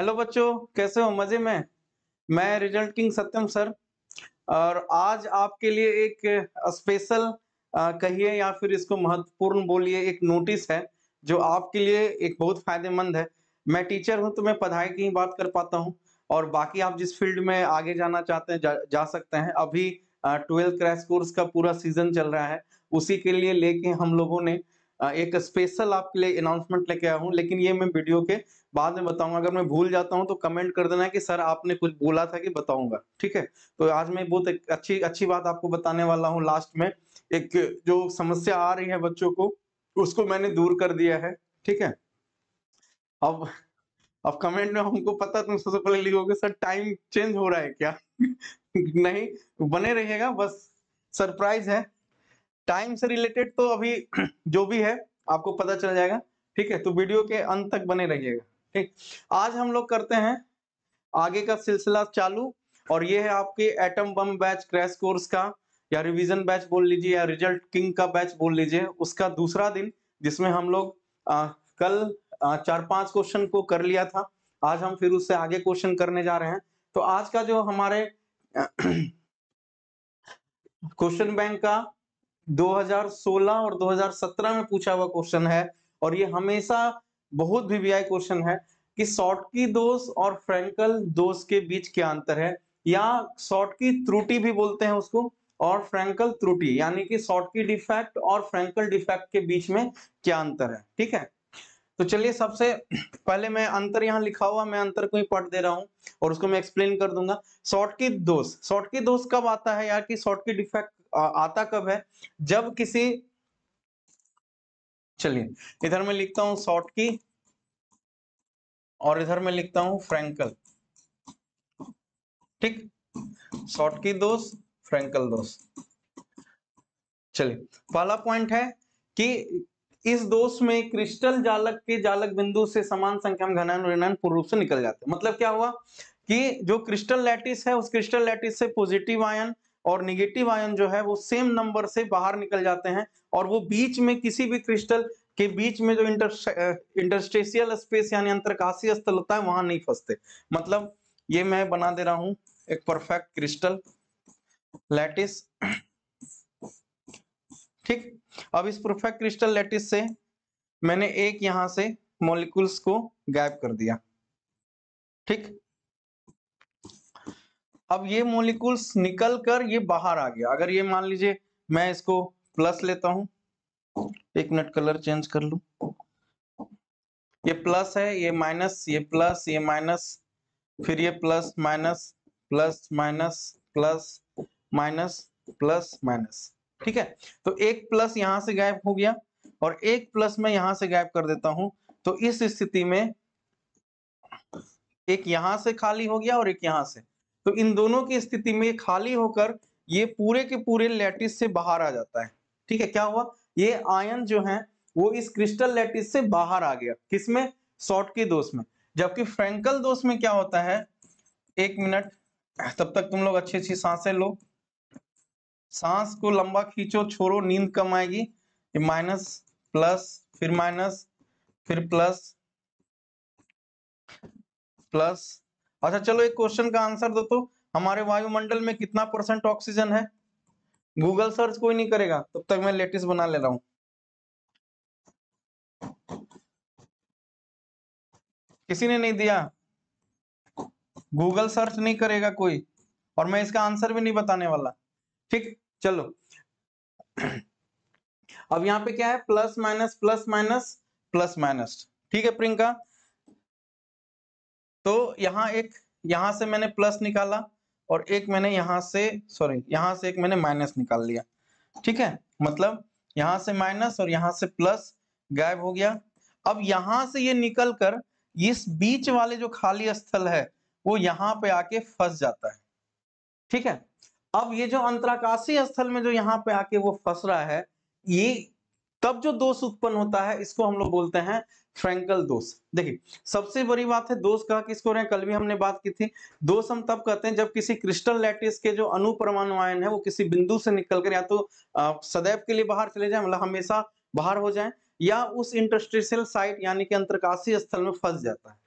hello बच्चों कैसे हो मजे में मैं रिजल्ट किंग सत्यम सर और आज आपके लिए एक स्पेशल कहिए या फिर इसको महत्वपूर्ण बोलिए एक नोटिस है जो आपके लिए एक बहुत फायदेमंद है मैं टीचर हूं तो मैं पढ़ाई की ही बात कर पाता हूं और बाकी आप जिस फील्ड में आगे जाना चाहते हैं जा, जा सकते हैं अभी ट्वेल्थ क्रैश कोर्स का पूरा सीजन चल रहा है उसी के लिए लेके हम लोगों ने एक स्पेशल आपके लिए अनाउंसमेंट लेके आया हूँ लेकिन ये मैं वीडियो के बाद में बताऊंगा अगर मैं भूल जाता हूँ तो कमेंट कर देना कि सर आपने कुछ बोला था कि बताऊंगा ठीक है तो आज मैं बहुत अच्छी अच्छी बात आपको बताने वाला हूँ लास्ट में एक जो समस्या आ रही है बच्चों को उसको मैंने दूर कर दिया है ठीक है अब अब कमेंट में हमको पता तुम सबसे पहले लिखोगे सर टाइम चेंज हो रहा है क्या नहीं बने रहिएगा बस सरप्राइज है टाइम से रिलेटेड तो अभी जो भी है आपको पता चल जाएगा ठीक है तो वीडियो के अंत तक बने रहिएगा ठीक आज हम लोग करते हैं आगे का सिलसिला चालू और ये है आपके atom bomb batch crash course का या रिवीजन बैच बोल लीजिए या रिजल्ट किंग का बैच बोल लीजिए उसका दूसरा दिन जिसमें हम लोग आ, कल आ, चार पांच क्वेश्चन को कर लिया था आज हम फिर उससे आगे क्वेश्चन करने जा रहे हैं तो आज का जो हमारे क्वेश्चन बैंक का 2016 और 2017 में पूछा हुआ क्वेश्चन है और ये हमेशा बहुत भी वीआई क्वेश्चन है कि शॉर्ट की दोष और फ्रेंकल दोष के बीच क्या अंतर है या शॉर्ट की त्रुटि भी बोलते हैं उसको और फ्रेंकल त्रुटि यानी कि शॉर्ट की डिफेक्ट और फ्रेंकल डिफेक्ट के बीच में क्या अंतर है ठीक है तो चलिए सबसे पहले मैं अंतर यहाँ लिखा हुआ मैं अंतर को ही पढ़ दे रहा हूँ और उसको मैं एक्सप्लेन कर दूंगा शॉर्ट की दोष शॉर्ट की दोष कब आता है यार कि की डिफेक्ट आता कब है जब किसी चलिए इधर मैं लिखता हूं शॉर्ट की और इधर मैं लिखता हूं फ्रैंकल ठीक शॉर्ट की दोस्त फ्रैंकल दोस्त चलिए पहला पॉइंट है कि इस दोष में क्रिस्टल जालक के जालक बिंदु से समान संख्या में घनायन ऋणायन पूर्ण रूप से निकल जाते हैं मतलब क्या हुआ कि जो क्रिस्टल लैटिस है उस क्रिस्टल लैटिस से पॉजिटिव आयन और निगेटिव आयन जो है वो सेम नंबर से बाहर निकल जाते हैं और वो बीच में किसी भी क्रिस्टल के बीच में जो इंटर इंटरस्टेशियल स्पेस यानी अंतरकाशीय स्थल होता है वहां नहीं फंसते मतलब ये मैं बना दे रहा हूं एक परफेक्ट क्रिस्टल लैटिस ठीक अब इस परफेक्ट क्रिस्टल लैटिस से मैंने एक यहां से मॉलिक्यूल्स को गैप कर दिया ठीक अब ये मोलिकुल्स निकल कर ये बाहर आ गया अगर ये मान लीजिए मैं इसको प्लस लेता हूं एक मिनट कलर चेंज कर लू ये प्लस है ये माइनस ये प्लस ये माइनस फिर ये plus minus plus minus plus minus plus minus ठीक है तो एक प्लस यहां से गायब हो गया और एक प्लस मैं यहां से गायब कर देता हूं तो इस स्थिति में एक यहां से खाली हो गया और एक यहां से तो इन दोनों की स्थिति में खाली होकर ये पूरे के पूरे लैटिस से बाहर आ जाता है ठीक है क्या हुआ ये आयन जो है वो इस क्रिस्टल लैटिस से बाहर आ गया किसमें के दोष में जबकि फ्रेंकल दोष में क्या होता है एक मिनट तब तक तुम लोग अच्छी अच्छी सांसें लो सांस को लंबा खींचो छोड़ो नींद कम आएगी माइनस प्लस फिर माइनस फिर प्लस प्लस अच्छा चलो एक क्वेश्चन का आंसर दो तो हमारे वायुमंडल में कितना परसेंट ऑक्सीजन है गूगल सर्च कोई नहीं करेगा तब तक मैं लेटेस्ट बना ले रहा हूं किसी ने नहीं दिया गूगल सर्च नहीं करेगा कोई और मैं इसका आंसर भी नहीं बताने वाला ठीक चलो अब यहां पे क्या है plus minus plus minus plus minus ठीक है प्रियंका तो यहाँ एक यहां से मैंने प्लस निकाला और एक मैंने यहां से सॉरी यहां से एक मैंने माइनस निकाल लिया ठीक है मतलब यहां से माइनस और यहां से प्लस गायब हो गया अब यहां से ये निकल कर इस बीच वाले जो खाली स्थल है वो यहाँ पे आके फंस जाता है ठीक है अब ये जो अंतराकाशीय स्थल में जो यहाँ पे आके वो फंस रहा है ये तब जो दोष उत्पन्न होता है इसको हम लोग बोलते हैं फ्रेंकल दोष देखिए सबसे बड़ी बात है दोष का किसको रहे कल भी हमने बात की थी दोष हम तब कहते हैं जब किसी क्रिस्टल लैटिस के जो अनुपरमाणु आयन है वो किसी बिंदु से निकलकर या तो सदैव के लिए बाहर चले जाए मतलब हमेशा बाहर हो जाए या उस इंटरस्टिशियल साइट यानी कि अंतरकाशीय स्थल में फंस जाता है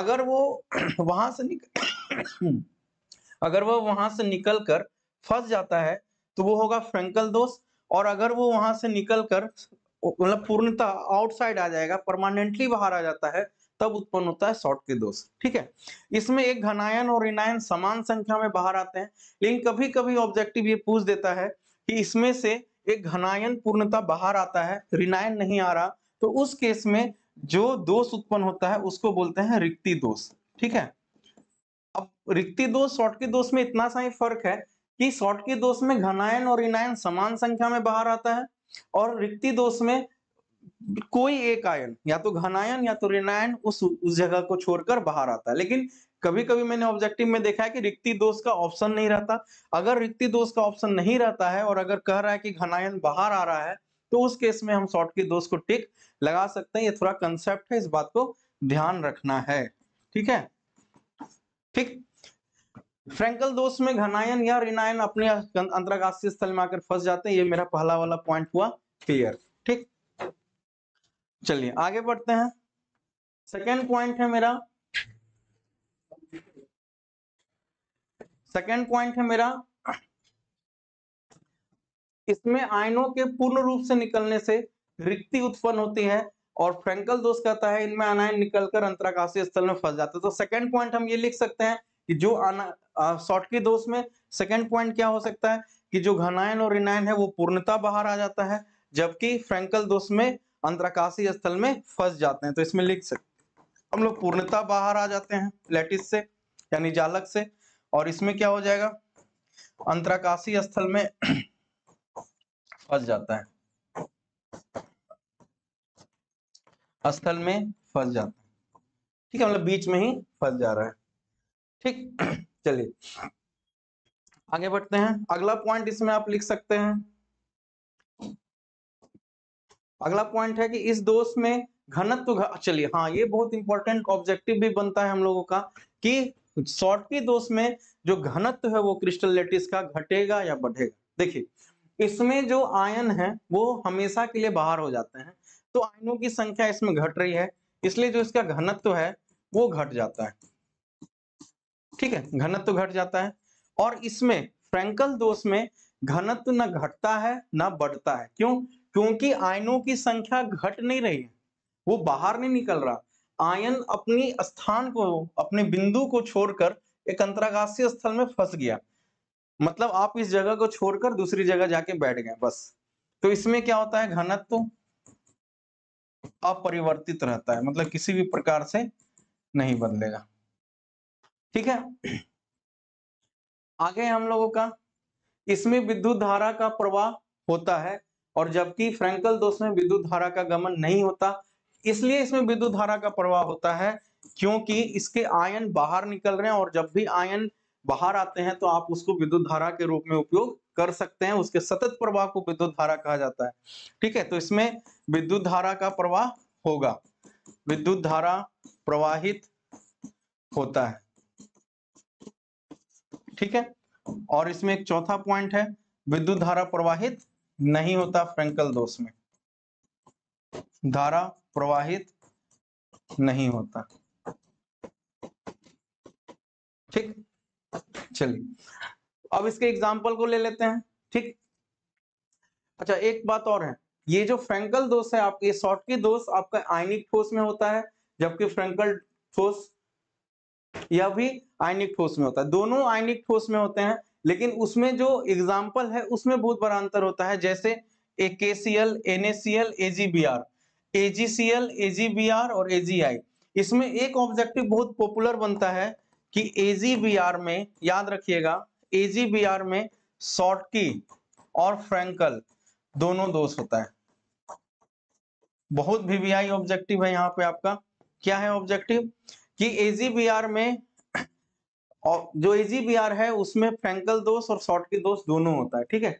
अगर वो वहां से निकल अगर वो वहां से निकल कर फंस जाता है तो वो होगा फ्रेंकल दोष और अगर वो वहां से निकल कर मतलब पूर्णता आउटसाइड आ जाएगा परमानेंटली बाहर आ जाता है तब उत्पन्न होता है शॉर्ट के दोष ठीक है इसमें एक घनायन और रिनायन समान संख्या में बाहर आते हैं लेकिन कभी कभी ऑब्जेक्टिव ये पूछ देता है कि इसमें से एक घनायन पूर्णता बाहर आता है ऋणायन नहीं आ रहा तो उस केस में जो दोष उत्पन्न होता है उसको बोलते हैं रिक्ति दोष ठीक है अब रिक्ति दोष शॉर्ट के दोष में इतना सा ही फर्क है कि शॉर्ट के दोष में घनायन और रिनायन समान संख्या में बाहर आता है और रिक्ति दोष में कोई एक आयन या तो घनायन या तो ऋणायन उस उस जगह को छोड़कर बाहर आता है लेकिन कभी कभी मैंने ऑब्जेक्टिव में देखा है कि रिक्ति दोष का ऑप्शन नहीं रहता अगर रिक्ति दोष का ऑप्शन नहीं रहता है और अगर कह रहा है कि घनायन बाहर आ रहा है तो उस केस में हम शॉर्ट की दोष को टिक लगा सकते हैं ये थोड़ा कंसेप्ट है इस बात को ध्यान रखना है ठीक है ठीक फ्रेंकल दोष में घनायन या रिनायन अपने अंतरागाशीय स्थल में आकर फंस जाते हैं ये मेरा पहला वाला पॉइंट हुआ क्लियर ठीक चलिए आगे बढ़ते हैं सेकेंड पॉइंट है मेरा सेकेंड पॉइंट है मेरा इसमें आयनों के पूर्ण रूप से निकलने से रिक्ति उत्पन्न होती है और फ्रेंकल दोष कहता है इनमें अनायन निकलकर अंतरकाशीय स्थल में फंस जाते हैं तो सेकेंड पॉइंट हम ये लिख सकते हैं कि जो के दोष में सेकेंड पॉइंट क्या हो सकता है कि जो घनायन और रिनायन है वो पूर्णता बाहर आ जाता है जबकि फ्रेंकल दोष में अंतराकाशी स्थल में फंस जाते हैं तो इसमें लिख सकते हम लोग पूर्णता बाहर आ जाते हैं लेटिस से यानी जालक से और इसमें क्या हो जाएगा अंतराकाशी स्थल में फंस जाता है स्थल में फंस जाता है ठीक है मतलब बीच में ही फंस जा रहा है ठीक चलिए आगे बढ़ते हैं अगला पॉइंट इसमें आप लिख सकते हैं अगला पॉइंट है कि इस दोष में घनत्व चलिए हाँ ये बहुत इंपॉर्टेंट ऑब्जेक्टिव भी बनता है हम लोगों का कि शॉर्ट की दोष में जो घनत्व है वो क्रिस्टल लेटिस का घटेगा या बढ़ेगा देखिए इसमें जो आयन है वो हमेशा के लिए बाहर हो जाते हैं तो आयनों की संख्या इसमें घट रही है इसलिए जो इसका घनत्व है वो घट जाता है ठीक है घनत्व घट जाता है और इसमें फ्रेंकल दोष में घनत्व न घटता है न बढ़ता है क्यों क्योंकि आयनों की संख्या घट नहीं रही है वो बाहर नहीं निकल रहा आयन अपनी स्थान को अपने बिंदु को छोड़कर एक अंतराकाशीय स्थल में फंस गया मतलब आप इस जगह को छोड़कर दूसरी जगह जाके बैठ गए बस तो इसमें क्या होता है घनत्व अपरिवर्तित रहता है मतलब किसी भी प्रकार से नहीं बदलेगा ठीक है आगे हम लोगों का इसमें विद्युत धारा का प्रवाह होता है और जबकि फ्रेंकल दोष में विद्युत धारा का गमन नहीं होता इसलिए इसमें विद्युत धारा का प्रवाह होता है क्योंकि इसके आयन बाहर निकल रहे हैं और जब भी आयन बाहर आते हैं तो आप उसको विद्युत धारा के रूप में उपयोग कर सकते हैं उसके सतत प्रवाह को विद्युत धारा कहा जाता है ठीक है तो इसमें विद्युत धारा का प्रवाह होगा विद्युत धारा प्रवाहित होता है ठीक है और इसमें एक चौथा पॉइंट है विद्युत धारा प्रवाहित नहीं होता फ्रेंकल दोष में धारा प्रवाहित नहीं होता ठीक चलिए अब इसके एग्जाम्पल को ले लेते हैं ठीक अच्छा एक बात और है ये जो फ्रेंकल दोष है आपके शॉर्ट की दोष आपका आयनिक ठोस में होता है जबकि फ्रेंकल ठोस यह भी आयनिक ठोस में होता है दोनों आयनिक ठोस में होते हैं लेकिन उसमें जो एग्जाम्पल है उसमें बहुत बड़ा अंतर होता है जैसे ए K C L N A C L A G B R A G C L A G B R और ए जी आई इसमें एक ऑब्जेक्टिव बहुत पॉपुलर बनता है कि ए जी बी आर में याद रखिएगा ए जी बी आर में शॉर्टकी और फ्रेंकल दोनों दोष होता है बहुत वीवीआई ऑब्जेक्टिव है यहाँ पे आपका क्या है ऑब्जेक्टिव कि एजीबीआर में और जो एजीबीआर है उसमें फ्रेंकल दोष और शॉर्ट के दोष दोनों होता है ठीक है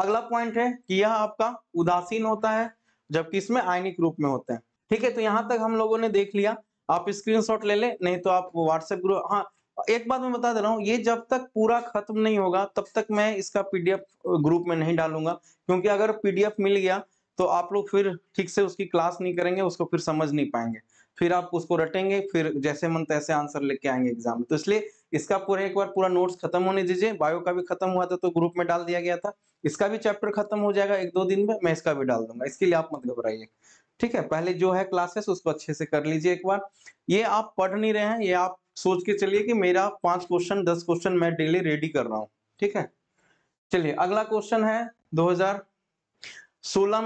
अगला पॉइंट है कि यह आपका उदासीन होता है जबकि इसमें आयनिक रूप में होते हैं ठीक है तो यहाँ तक हम लोगों ने देख लिया आप स्क्रीनशॉट ले लें नहीं तो आप व्हाट्सएप ग्रुप हाँ एक बात मैं बता दे रहा हूँ ये जब तक पूरा खत्म नहीं होगा तब तक मैं इसका पीडीएफ ग्रुप में नहीं डालूंगा क्योंकि अगर पीडीएफ मिल गया तो आप लोग फिर ठीक से उसकी क्लास नहीं करेंगे उसको फिर समझ नहीं पाएंगे फिर आप उसको रटेंगे फिर जैसे मन तैसे आंसर लेके आएंगे एग्जाम में तो इसलिए इसका पूरा एक बार पूरा नोट्स खत्म होने दीजिए बायो का भी खत्म हुआ था तो ग्रुप में डाल दिया गया था इसका भी चैप्टर खत्म हो जाएगा एक दो दिन में मैं इसका भी डाल दूंगा इसके लिए आप मत घबराइए ठीक है पहले जो है क्लासेस उसको अच्छे से कर लीजिए एक बार ये आप पढ़ नहीं रहे हैं ये आप सोच के चलिए कि मेरा पांच क्वेश्चन दस क्वेश्चन मैं डेली रेडी कर रहा हूँ ठीक है चलिए अगला क्वेश्चन है दो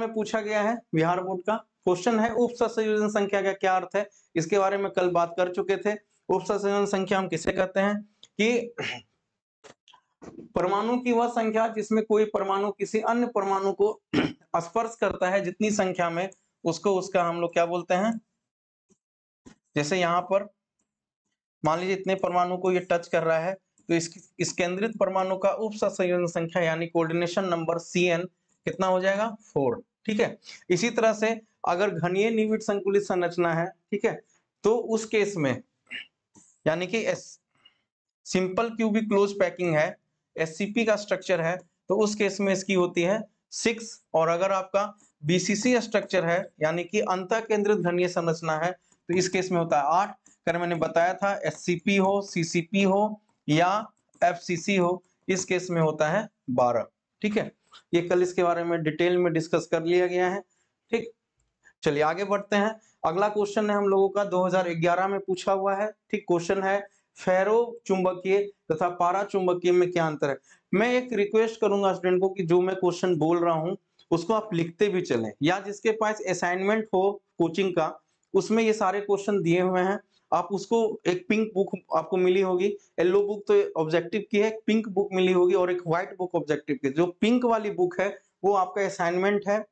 में पूछा गया है बिहार बोर्ड का क्वेश्चन है उप संयोजन संख्या का क्या अर्थ है इसके बारे में कल बात कर चुके थे उप संयोजन संख्या हम किसे कहते हैं कि परमाणु की वह संख्या जिसमें कोई परमाणु किसी अन्य परमाणु को स्पर्श करता है जितनी संख्या में उसको उसका हम लोग क्या बोलते हैं जैसे यहाँ पर मान लीजिए इतने परमाणु को ये टच कर रहा है तो इस, इस केंद्रित परमाणु का उप संयोजन संख्या यानी कोऑर्डिनेशन नंबर सी कितना हो जाएगा फोर ठीक है इसी तरह से अगर घनीय निविट संकुलित संरचना है ठीक है तो उस केस में यानी कि S simple cubic close packing है एससीपी का स्ट्रक्चर है तो उस केस में इसकी होती है सिक्स और अगर आपका बीसीसी स्ट्रक्चर है यानी कि अंत केंद्रित घनीय संरचना है तो इस केस में होता है आठ कर मैंने बताया था एससीपी हो सीसीपी हो या एफसीसी हो इस केस में होता है बारह ठीक है ये कल इसके बारे में डिटेल में डिस्कस कर लिया गया है ठीक चलिए आगे बढ़ते हैं अगला क्वेश्चन है हम लोगों का 2011 में पूछा हुआ है ठीक क्वेश्चन है फेरो चुंबकीय तथा पारा चुंबकीय में क्या अंतर है मैं एक रिक्वेस्ट करूंगा स्टूडेंट को कि जो मैं क्वेश्चन बोल रहा हूं उसको आप लिखते भी चलें या जिसके पास असाइनमेंट हो कोचिंग का उसमें ये सारे क्वेश्चन दिए हुए हैं आप उसको एक पिंक बुक आपको मिली होगी येलो बुक तो ऑब्जेक्टिव की है पिंक बुक मिली होगी और एक व्हाइट बुक ऑब्जेक्टिव की जो पिंक वाली बुक है वो आपका असाइनमेंट है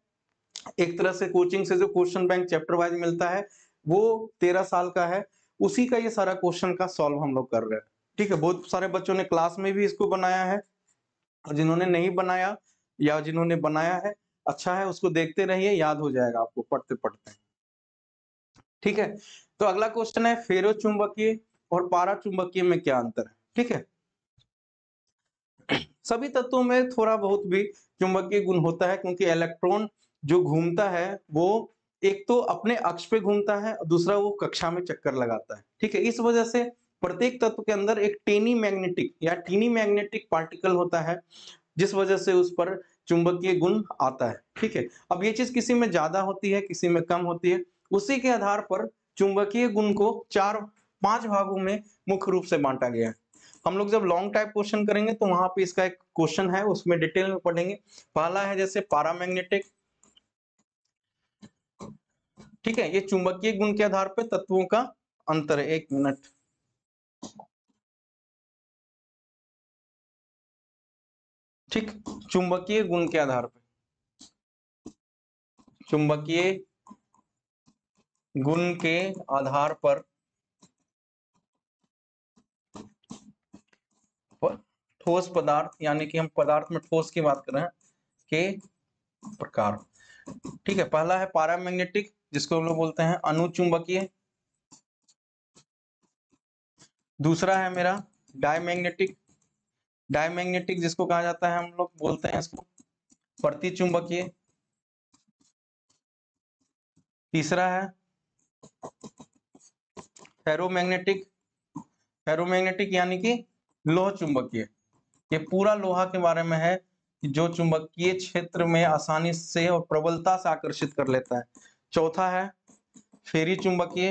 एक तरह से कोचिंग से जो क्वेश्चन बैंक चैप्टर वाइज मिलता है वो तेरह साल का है उसी का ये सारा क्वेश्चन का सॉल्व हम लोग कर रहे हैं ठीक है बहुत सारे बच्चों ने क्लास में भी इसको बनाया है जिन्होंने नहीं बनाया या जिन्होंने बनाया है अच्छा है उसको देखते रहिए याद हो जाएगा आपको पढ़ते पढ़ते ठीक है तो अगला क्वेश्चन है फेरो चुंबकीय और पारा चुंबकीय में क्या अंतर है ठीक है सभी तत्वों में थोड़ा बहुत भी चुंबकीय गुण होता है क्योंकि इलेक्ट्रॉन जो घूमता है वो एक तो अपने अक्ष पे घूमता है दूसरा वो कक्षा में चक्कर लगाता है ठीक है इस वजह से प्रत्येक तत्व के अंदर एक टेनी मैग्नेटिक या टीनी मैग्नेटिक पार्टिकल होता है जिस वजह से उस पर चुंबकीय गुण आता है ठीक है अब ये चीज किसी में ज्यादा होती है किसी में कम होती है उसी के आधार पर चुंबकीय गुण को चार पांच भागों में मुख्य रूप से बांटा गया है हम लोग जब लॉन्ग टाइप क्वेश्चन करेंगे तो वहां पे इसका एक क्वेश्चन है उसमें डिटेल में पढ़ेंगे पहला है जैसे पारामैग्नेटिक ठीक है ये चुंबकीय गुण के आधार पर तत्वों का अंतर है एक मिनट ठीक चुंबकीय गुण के आधार पर चुंबकीय गुण के आधार पर ठोस पदार्थ यानी कि हम पदार्थ में ठोस की बात कर रहे हैं के प्रकार ठीक है पहला है पारामैग्नेटिक जिसको हम लोग बोलते हैं अनुचुंबकीय दूसरा है मेरा डायमैग्नेटिक डायमैग्नेटिक जिसको कहा जाता है हम लोग बोलते हैं इसको प्रतिचुंबकीय तीसरा है फेरोमैग्नेटिक फेरोमैग्नेटिक यानी कि लोह चुंबकीय ये पूरा लोहा के बारे में है जो चुंबकीय क्षेत्र में आसानी से और प्रबलता से आकर्षित कर लेता है चौथा है फेरी चुंबकीय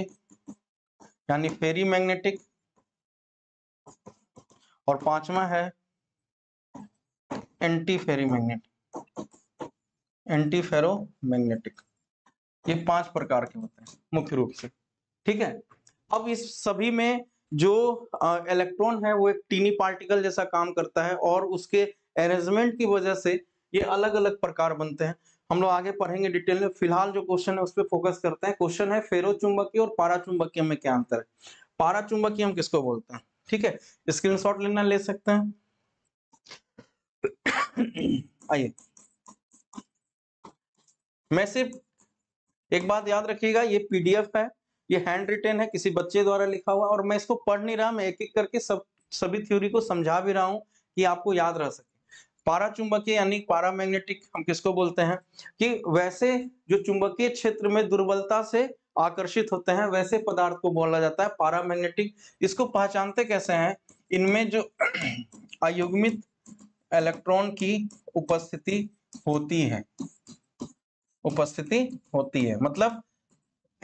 यानी फेरी मैग्नेटिक और पांचवा है antiferrimagnetic antiferromagnetic ये पांच प्रकार के होते हैं मुख्य रूप से ठीक है अब इस सभी में जो इलेक्ट्रॉन है वो एक टीनी पार्टिकल जैसा काम करता है और उसके अरेंजमेंट की वजह से ये अलग अलग प्रकार बनते हैं हम लोग आगे पढ़ेंगे डिटेल में फिलहाल जो क्वेश्चन है उस पर फोकस करते हैं क्वेश्चन है फेरो चुंबकीय और पारा चुंबकीय में क्या अंतर है पारा चुंबकीय हम किसको बोलते हैं ठीक है शॉट लेना ले सकते हैं आइए मैं सिर्फ एक बात याद रखिएगा ये पीडीएफ है ये हैंड रिटेन है किसी बच्चे द्वारा लिखा हुआ और मैं इसको पढ़ नहीं रहा मैं एक एक करके सब सभी थ्योरी को समझा भी रहा हूं कि आपको याद रह सके पारा चुंबकीय यानी पारा मैग्नेटिक हम किसको बोलते हैं कि वैसे जो चुंबकीय क्षेत्र में दुर्बलता से आकर्षित होते हैं वैसे पदार्थ को बोला जाता है पारा मैग्नेटिक इसको पहचानते कैसे हैं इनमें जो अयुग्मित इलेक्ट्रॉन की उपस्थिति होती है उपस्थिति होती है मतलब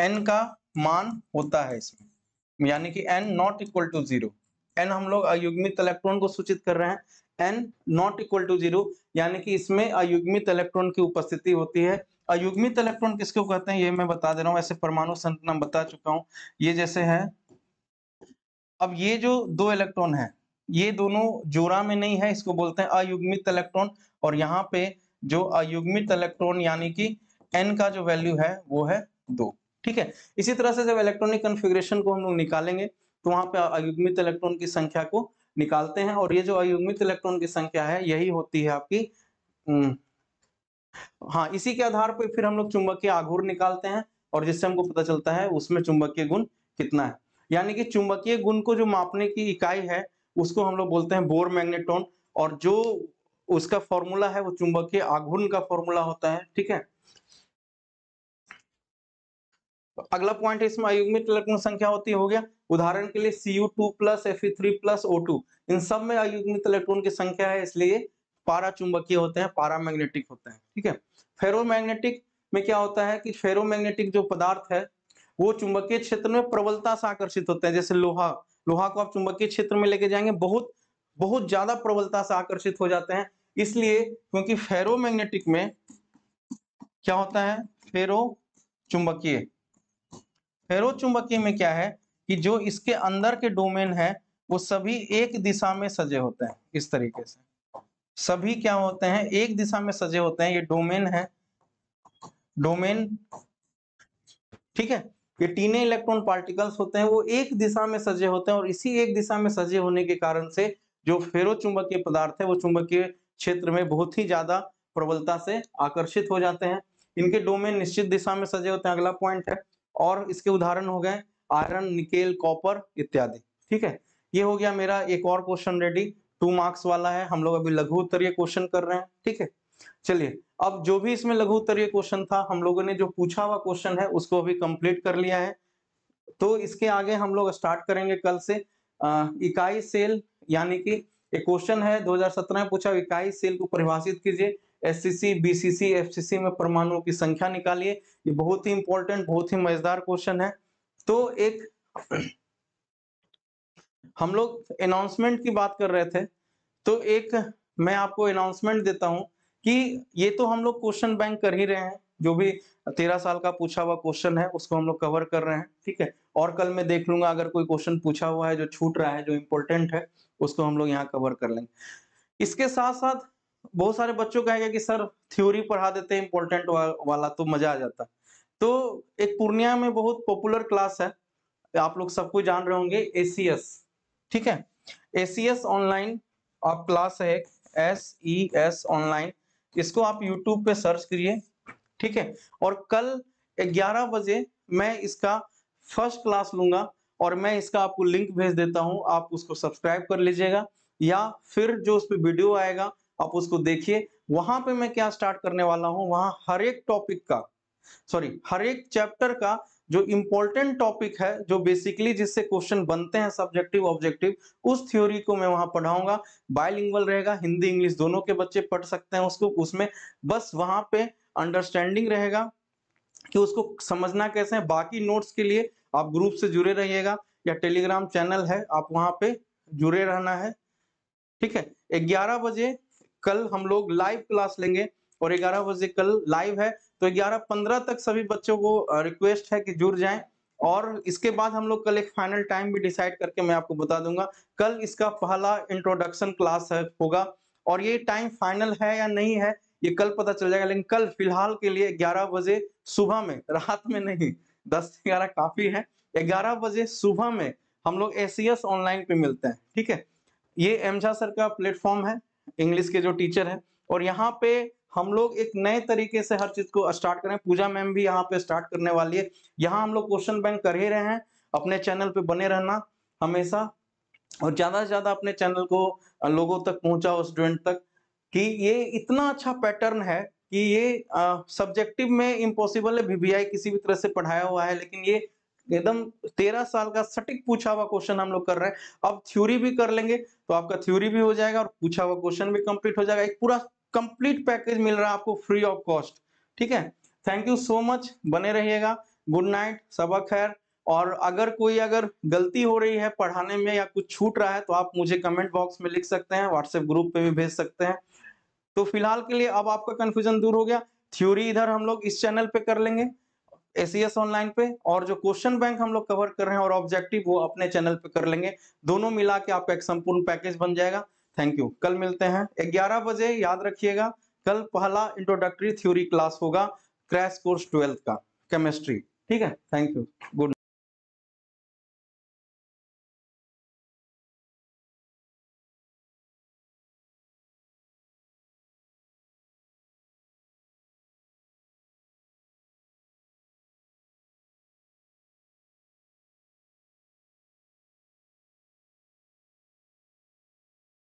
एन का मान होता है इसमें यानी कि N not equal to zero N हम लोग अयुग्मित इलेक्ट्रॉन को सूचित कर रहे हैं N not equal to zero यानी कि इसमें अयुग्मित इलेक्ट्रॉन की उपस्थिति होती है अयुग्मित इलेक्ट्रॉन किसको कहते हैं ये मैं बता दे रहा हूँ ऐसे परमाणु संरचना बता चुका हूँ ये जैसे है अब ये जो दो इलेक्ट्रॉन है ये दोनों जोड़ा में नहीं है इसको बोलते हैं अयुग्मित इलेक्ट्रॉन और यहाँ पे जो अयुग्मित इलेक्ट्रॉन यानी कि एन का जो वैल्यू है वो है दो ठीक है इसी तरह से जब इलेक्ट्रॉनिक कन्फिग्रेशन को हम लोग निकालेंगे तो वहां पे अयुग्मित इलेक्ट्रॉन की संख्या को निकालते हैं और ये जो अयुग्मित इलेक्ट्रॉन की संख्या है यही होती है आपकी हम्म, हाँ इसी के आधार पर फिर हम लोग चुंबकीय आघूर निकालते हैं और जिससे हमको पता चलता है उसमें चुंबकीय गुण कितना है यानी कि चुंबकीय गुण को जो मापने की इकाई है उसको हम लोग बोलते हैं बोर मैग्नेटोन और जो उसका फॉर्मूला है वो चुंबकीय आघूर्ण का फॉर्मूला होता है ठीक है अगला पॉइंट इसमें अयुग्मित इलेक्ट्रॉन संख्या होती हो गया उदाहरण के लिए CU two plus F three plus O two इन सब में अयुग्मित इलेक्ट्रॉन की संख्या है इसलिए पारा चुंबकीय होते हैं पारा मैग्नेटिक होते हैं ठीक है फेरोमैग्नेटिक में क्या होता है कि फेरोमैग्नेटिक जो पदार्थ है वो चुंबकीय क्षेत्र में प्रबलता से आकर्षित होते हैं जैसे लोहा लोहा को आप चुंबकीय क्षेत्र में लेके जाएंगे बहुत बहुत ज्यादा प्रबलता से आकर्षित हो जाते हैं इसलिए क्योंकि फेरोमैग्नेटिक में क्या होता है फेरो चुंबकीय फेरो चुंबकीय में क्या है कि जो इसके अंदर के डोमेन है वो सभी एक दिशा में सजे होते हैं इस तरीके से सभी क्या होते हैं एक दिशा में सजे होते हैं ये डोमेन है डोमेन ठीक है ये टीने इलेक्ट्रॉन पार्टिकल्स होते हैं वो एक दिशा में सजे होते हैं और इसी एक दिशा में सजे होने के कारण से जो फेरो चुंबकीय पदार्थ है वो चुंबकीय क्षेत्र में बहुत ही ज्यादा प्रबलता से आकर्षित हो जाते हैं इनके डोमेन निश्चित दिशा में सजे होते हैं अगला पॉइंट है और इसके उदाहरण हो गए आयरन निकेल कॉपर इत्यादि ठीक है ये हो गया मेरा एक और क्वेश्चन रेडी टू मार्क्स वाला है हम लोग अभी लघु उत्तरीय क्वेश्चन कर रहे हैं ठीक है चलिए अब जो भी इसमें लघु उत्तरीय क्वेश्चन था हम लोगों ने जो पूछा हुआ क्वेश्चन है उसको अभी कंप्लीट कर लिया है तो इसके आगे हम लोग स्टार्ट करेंगे कल से आ, इकाई सेल यानी कि एक क्वेश्चन है 2017 में पूछा इकाई सेल को परिभाषित कीजिए एससीसी बीसीसी एफसीसी में परमाणुओं की संख्या निकालिए ये बहुत ही इंपॉर्टेंट बहुत ही मजेदार क्वेश्चन है तो एक हम लोग अनाउंसमेंट की बात कर रहे थे तो एक मैं आपको अनाउंसमेंट देता हूं कि ये तो हम लोग क्वेश्चन बैंक कर ही रहे हैं जो भी तेरह साल का पूछा हुआ क्वेश्चन है उसको हम लोग कवर कर रहे हैं ठीक है और कल मैं देख लूंगा अगर कोई क्वेश्चन पूछा हुआ है जो छूट रहा है जो इम्पोर्टेंट है उसको हम लोग यहाँ कवर कर लेंगे इसके साथ साथ बहुत सारे बच्चों का कि सर थ्योरी पढ़ा देते हैं इम्पोर्टेंट वा, वाला तो मजा आ जाता तो एक पूर्णिया में बहुत पॉपुलर क्लास है आप लोग सबको जान रहे होंगे एसीएस ठीक है एसीएस ऑनलाइन आप क्लास है एक एस ई एस ऑनलाइन इसको आप यूट्यूब पे सर्च करिए ठीक है और कल 11 बजे मैं इसका फर्स्ट क्लास लूंगा और मैं इसका आपको लिंक भेज देता हूं आप उसको सब्सक्राइब कर लीजिएगा या फिर जो उस पर वीडियो आएगा आप उसको देखिए वहां पे मैं क्या स्टार्ट करने वाला हूं वहां हर एक टॉपिक का सॉरी हर एक चैप्टर का जो इंपॉर्टेंट टॉपिक है जो बेसिकली जिससे क्वेश्चन बनते हैं सब्जेक्टिव ऑब्जेक्टिव उस थ्योरी को मैं वहां पढ़ाऊंगा बायलिंगुअल रहेगा हिंदी इंग्लिश दोनों के बच्चे पढ़ सकते हैं उसको उसमें बस वहां पे अंडरस्टैंडिंग रहेगा कि उसको समझना कैसे है बाकी नोट्स के लिए आप ग्रुप से जुड़े रहिएगा या टेलीग्राम चैनल है आप वहां पे जुड़े रहना है ठीक है ग्यारह बजे कल हम लोग लाइव क्लास लेंगे और ग्यारह बजे कल लाइव है तो ग्यारह पंद्रह तक सभी बच्चों को रिक्वेस्ट है कि जुड़ जाएं और इसके बाद हम लोग कल एक फाइनल टाइम भी डिसाइड करके मैं आपको बता दूंगा कल इसका पहला इंट्रोडक्शन क्लास है होगा और ये टाइम फाइनल है या नहीं है ये कल पता चल जाएगा लेकिन कल फिलहाल के लिए ग्यारह बजे सुबह में रात में नहीं दस ग्यारह काफी है ग्यारह बजे सुबह में हम लोग एसीएस ऑनलाइन पे मिलते हैं ठीक है ये एमझा सर का प्लेटफॉर्म है इंग्लिश के जो टीचर हैं और यहाँ पे हम लोग एक नए तरीके से हर चीज को स्टार्ट करें पूजा मैम भी यहाँ पे स्टार्ट करने वाली है यहाँ हम लोग क्वेश्चन बैंक कर ही रहे हैं अपने चैनल पे बने रहना हमेशा और ज्यादा से ज्यादा अपने चैनल को लोगों तक पहुंचाओ स्टूडेंट तक कि ये इतना अच्छा पैटर्न है कि ये सब्जेक्टिव में इम्पॉसिबल है वीबीआई किसी भी तरह से पढ़ाया हुआ है लेकिन ये एकदम तेरह साल का सटीक पूछा हुआ क्वेश्चन हम लोग कर रहे हैं अब थ्योरी भी कर लेंगे तो आपका थ्योरी भी हो जाएगा और पूछा हुआ क्वेश्चन भी कंप्लीट हो जाएगा एक पूरा कंप्लीट पैकेज मिल रहा है आपको फ्री ऑफ कॉस्ट ठीक है थैंक यू सो मच बने रहिएगा गुड नाइट सबक खैर और अगर कोई अगर गलती हो रही है पढ़ाने में या कुछ छूट रहा है तो आप मुझे कमेंट बॉक्स में लिख सकते हैं व्हाट्सएप ग्रुप पे भी भेज सकते हैं तो फिलहाल के लिए अब आपका कंफ्यूजन दूर हो गया थ्योरी इधर हम लोग इस चैनल पे कर लेंगे एसीएस ऑनलाइन e पे और जो क्वेश्चन बैंक हम लोग कवर कर रहे हैं और ऑब्जेक्टिव वो अपने चैनल पे कर लेंगे दोनों मिला के आपका एक संपूर्ण पैकेज बन जाएगा थैंक यू कल मिलते हैं ग्यारह बजे याद रखिएगा कल पहला इंट्रोडक्टरी थ्योरी क्लास होगा क्रैश कोर्स ट्वेल्थ का केमिस्ट्री ठीक है थैंक यू गुड